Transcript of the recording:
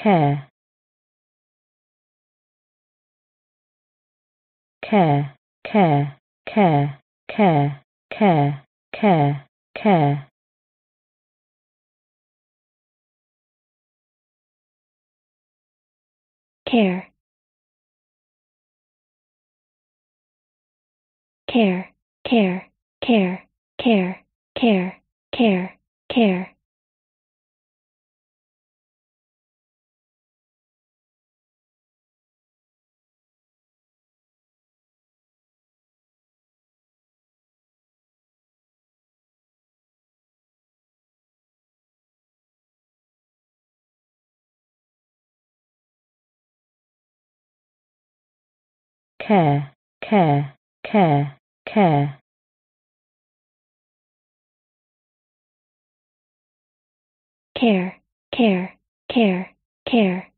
care care care care care care care care care care care care care care care care, care, care, care. Care, care, care, care.